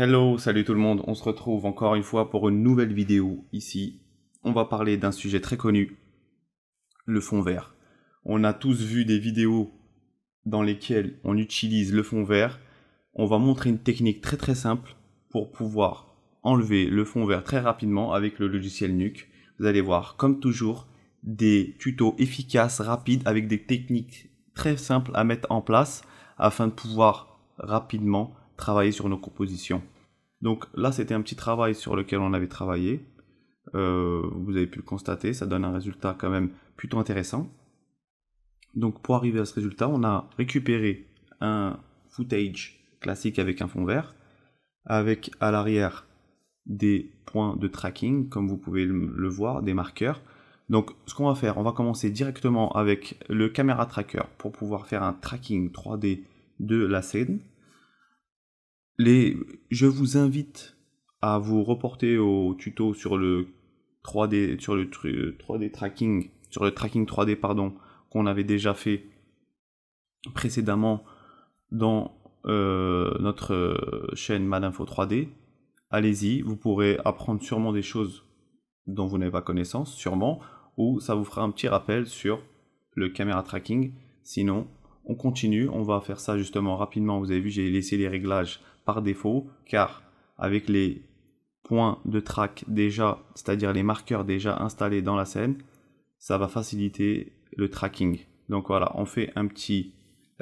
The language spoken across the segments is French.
Hello, salut tout le monde, on se retrouve encore une fois pour une nouvelle vidéo ici. On va parler d'un sujet très connu, le fond vert. On a tous vu des vidéos dans lesquelles on utilise le fond vert. On va montrer une technique très très simple pour pouvoir enlever le fond vert très rapidement avec le logiciel Nuke. Vous allez voir, comme toujours, des tutos efficaces, rapides, avec des techniques très simples à mettre en place afin de pouvoir rapidement travailler sur nos compositions. Donc là, c'était un petit travail sur lequel on avait travaillé. Euh, vous avez pu le constater, ça donne un résultat quand même plutôt intéressant. Donc pour arriver à ce résultat, on a récupéré un footage classique avec un fond vert, avec à l'arrière des points de tracking, comme vous pouvez le voir, des marqueurs. Donc ce qu'on va faire, on va commencer directement avec le caméra tracker pour pouvoir faire un tracking 3D de la scène je vous invite à vous reporter au tuto sur le 3D, sur le 3D tracking, sur le tracking 3D, pardon, qu'on avait déjà fait précédemment dans euh, notre euh, chaîne Madinfo 3D. Allez-y, vous pourrez apprendre sûrement des choses dont vous n'avez pas connaissance, sûrement, ou ça vous fera un petit rappel sur le caméra tracking. Sinon, on continue, on va faire ça justement rapidement. Vous avez vu, j'ai laissé les réglages par défaut, car avec les points de track déjà, c'est-à-dire les marqueurs déjà installés dans la scène, ça va faciliter le tracking. Donc voilà, on fait un petit,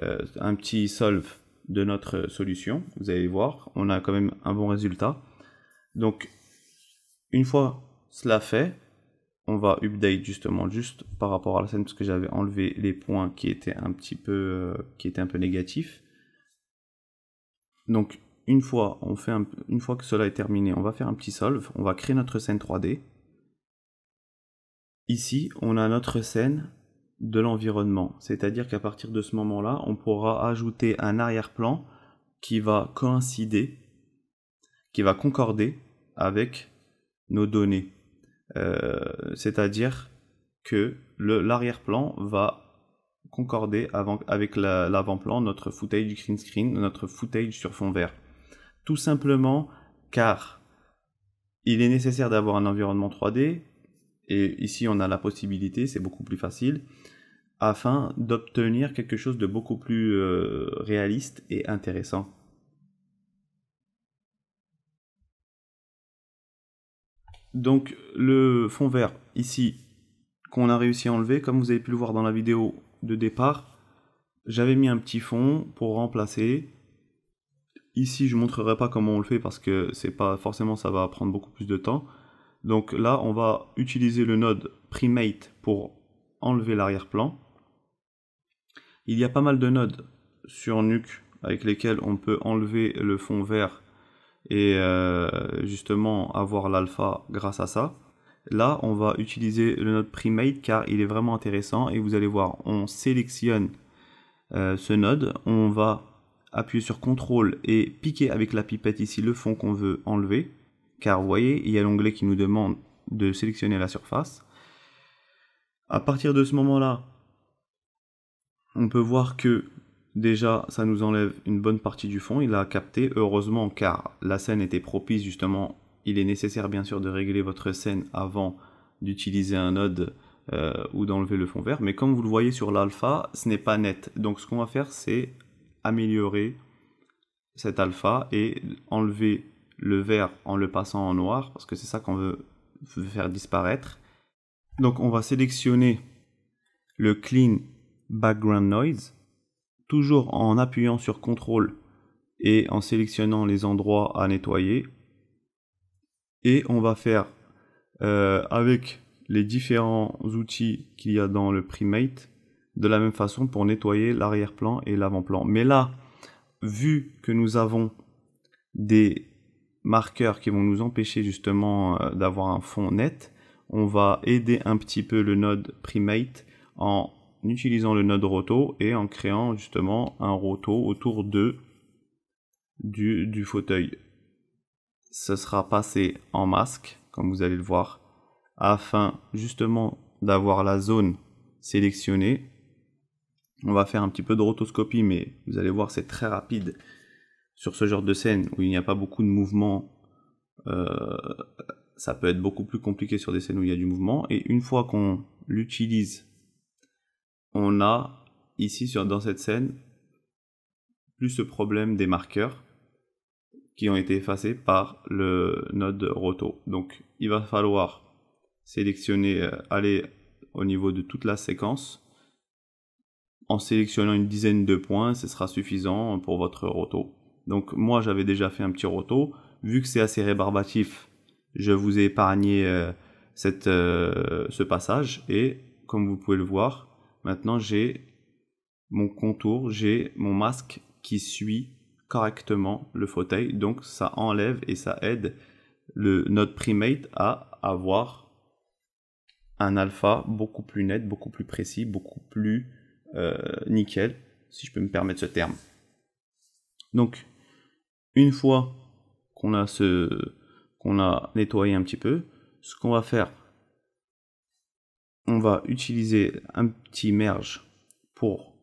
euh, un petit solve de notre solution. Vous allez voir, on a quand même un bon résultat. Donc, une fois cela fait, on va update justement juste par rapport à la scène parce que j'avais enlevé les points qui étaient un petit peu euh, qui étaient un peu négatifs. Donc une fois on fait une fois que cela est terminé, on va faire un petit solve, on va créer notre scène 3D. Ici, on a notre scène de l'environnement, c'est-à-dire qu'à partir de ce moment-là, on pourra ajouter un arrière-plan qui va coïncider qui va concorder avec nos données. Euh, c'est-à-dire que l'arrière-plan va concorder avec l'avant-plan, notre footage green screen, notre footage sur fond vert. Tout simplement car il est nécessaire d'avoir un environnement 3D, et ici on a la possibilité, c'est beaucoup plus facile, afin d'obtenir quelque chose de beaucoup plus euh, réaliste et intéressant. Donc le fond vert ici qu'on a réussi à enlever, comme vous avez pu le voir dans la vidéo de départ, j'avais mis un petit fond pour remplacer. Ici, je ne montrerai pas comment on le fait parce que c'est pas forcément ça va prendre beaucoup plus de temps. Donc là, on va utiliser le node primate pour enlever l'arrière-plan. Il y a pas mal de nodes sur Nuke avec lesquels on peut enlever le fond vert et euh, justement avoir l'alpha grâce à ça. Là, on va utiliser le node primate car il est vraiment intéressant et vous allez voir, on sélectionne euh, ce node, on va appuyer sur CTRL et piquer avec la pipette ici le fond qu'on veut enlever car vous voyez, il y a l'onglet qui nous demande de sélectionner la surface. À partir de ce moment-là, on peut voir que Déjà, ça nous enlève une bonne partie du fond. Il a capté, heureusement, car la scène était propice justement. Il est nécessaire, bien sûr, de régler votre scène avant d'utiliser un node euh, ou d'enlever le fond vert. Mais comme vous le voyez sur l'alpha, ce n'est pas net. Donc, ce qu'on va faire, c'est améliorer cet alpha et enlever le vert en le passant en noir parce que c'est ça qu'on veut faire disparaître. Donc on va sélectionner le clean background noise toujours en appuyant sur CTRL et en sélectionnant les endroits à nettoyer. Et on va faire euh, avec les différents outils qu'il y a dans le Primate de la même façon pour nettoyer l'arrière-plan et l'avant-plan. Mais là, vu que nous avons des marqueurs qui vont nous empêcher justement euh, d'avoir un fond net, on va aider un petit peu le node Primate en en utilisant le node roto et en créant justement un roto autour de du, fauteuil. Ce sera passé en masque, comme vous allez le voir, afin justement d'avoir la zone sélectionnée. On va faire un petit peu de rotoscopie, mais vous allez voir, c'est très rapide sur ce genre de scène où il n'y a pas beaucoup de mouvement. Euh, ça peut être beaucoup plus compliqué sur des scènes où il y a du mouvement. Et une fois qu'on l'utilise on a ici dans cette scène plus ce problème des marqueurs qui ont été effacés par le node roto. Donc il va falloir sélectionner, euh, aller au niveau de toute la séquence. En sélectionnant une dizaine de points, ce sera suffisant pour votre roto. Donc moi j'avais déjà fait un petit roto. Vu que c'est assez rébarbatif, je vous ai épargné euh, euh, ce passage et comme vous pouvez le voir, Maintenant, j'ai mon contour, j'ai mon masque qui suit correctement le fauteuil. Donc, ça enlève et ça aide le, notre primate à avoir un alpha beaucoup plus net, beaucoup plus précis, beaucoup plus euh, nickel, si je peux me permettre ce terme. Donc, une fois qu'on qu'on a nettoyé un petit peu, ce qu'on va faire, on va utiliser un petit merge pour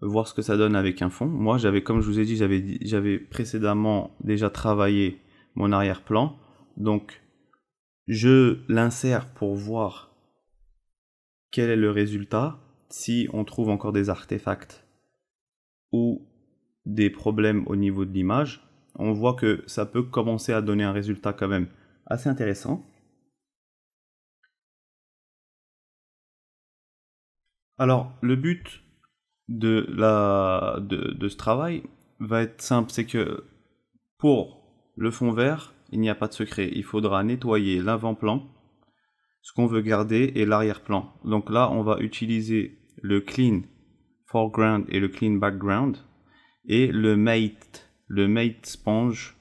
voir ce que ça donne avec un fond. Moi, j'avais, comme je vous ai dit, j'avais précédemment déjà travaillé mon arrière-plan. Donc, je l'insère pour voir quel est le résultat, si on trouve encore des artefacts ou des problèmes au niveau de l'image. On voit que ça peut commencer à donner un résultat quand même assez intéressant. Alors, le but de, la, de, ce travail va être simple, c'est que pour le fond vert, il n'y a pas de secret. Il faudra nettoyer l'avant-plan, ce qu'on veut garder, et l'arrière-plan. Donc là, on va utiliser le clean foreground et le clean background, et le mate, le mate sponge,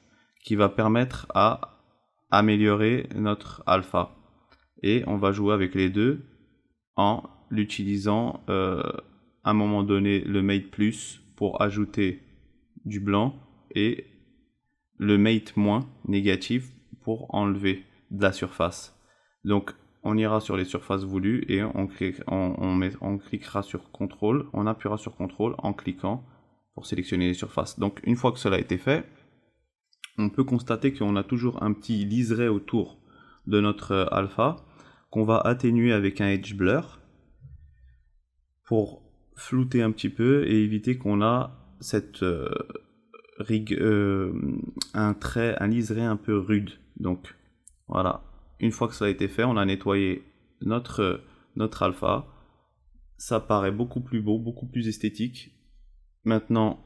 qui va permettre à améliorer notre alpha. Et on va jouer avec les deux en l'utilisant euh, à un moment donné le mate plus pour ajouter du blanc et le mate moins négatif pour enlever de la surface. Donc on ira sur les surfaces voulues et on, met, on cliquera sur contrôle, on appuiera sur contrôle en cliquant pour sélectionner les surfaces. Donc une fois que cela a été fait, on peut constater qu'on a toujours un petit liseré autour de notre euh, alpha qu'on va atténuer avec un edge blur pour flouter un petit peu et éviter qu'on a cette euh, euh, un trait, un liseré un peu rude. Donc voilà, une fois que ça a été fait, on a nettoyé notre, notre alpha. Ça paraît beaucoup plus beau, beaucoup plus esthétique. Maintenant,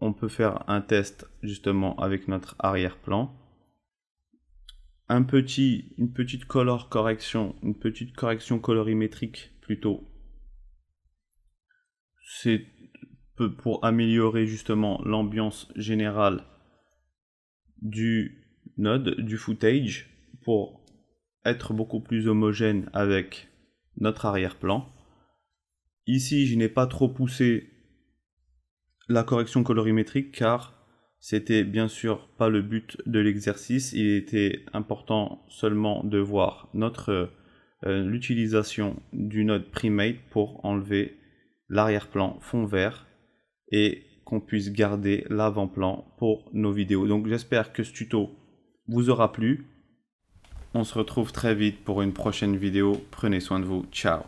on peut faire un test justement avec notre arrière-plan. Un petit, une petite color correction, une petite correction colorimétrique plutôt c'est pour améliorer justement l'ambiance générale du node, du footage, pour être beaucoup plus homogène avec notre arrière-plan. Ici, je n'ai pas trop poussé la correction colorimétrique car c'était bien sûr pas le but de l'exercice. Il était important seulement de voir notre euh, l'utilisation du node primate pour enlever l'arrière-plan fond vert et qu'on puisse garder l'avant-plan pour nos vidéos. Donc j'espère que ce tuto vous aura plu. On se retrouve très vite pour une prochaine vidéo. Prenez soin de vous. Ciao